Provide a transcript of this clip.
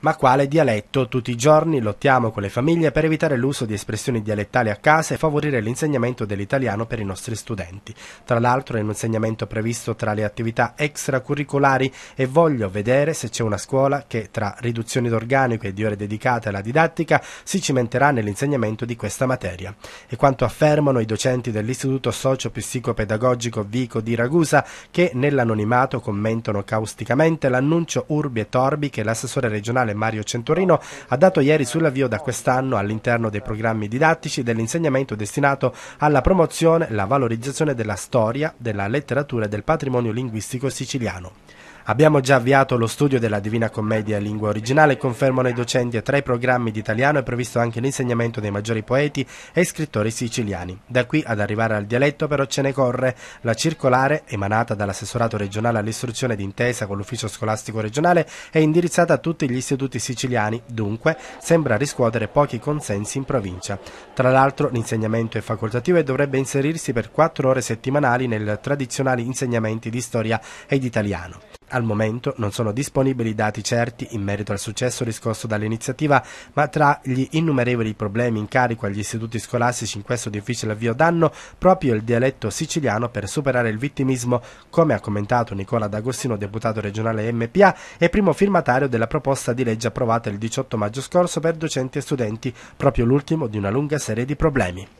Ma quale dialetto? Tutti i giorni lottiamo con le famiglie per evitare l'uso di espressioni dialettali a casa e favorire l'insegnamento dell'italiano per i nostri studenti. Tra l'altro è un insegnamento previsto tra le attività extracurricolari e voglio vedere se c'è una scuola che tra riduzioni d'organico e di ore dedicate alla didattica si cimenterà nell'insegnamento di questa materia. E quanto affermano i docenti dell'Istituto Socio-Psicopedagogico Vico di Ragusa che nell'anonimato commentano causticamente l'annuncio Urbi e Torbi che l'assessore regionale generale Mario Centurino ha dato ieri sull'avvio da quest'anno all'interno dei programmi didattici dell'insegnamento destinato alla promozione e la valorizzazione della storia, della letteratura e del patrimonio linguistico siciliano. Abbiamo già avviato lo studio della Divina Commedia in lingua originale, confermano i docenti e tra i programmi di italiano è previsto anche l'insegnamento dei maggiori poeti e scrittori siciliani. Da qui ad arrivare al dialetto però ce ne corre la circolare emanata dall'assessorato regionale all'istruzione d'intesa con l'ufficio scolastico regionale e indirizzata a tutti gli istituti siciliani, dunque sembra riscuotere pochi consensi in provincia. Tra l'altro l'insegnamento è facoltativo e dovrebbe inserirsi per quattro ore settimanali nei tradizionali insegnamenti di storia ed italiano. Al momento non sono disponibili dati certi in merito al successo riscosso dall'iniziativa, ma tra gli innumerevoli problemi in carico agli istituti scolastici in questo difficile avvio d'anno proprio il dialetto siciliano per superare il vittimismo, come ha commentato Nicola D'Agostino, deputato regionale MPA e primo firmatario della proposta di legge approvata il 18 maggio scorso per docenti e studenti, proprio l'ultimo di una lunga serie di problemi.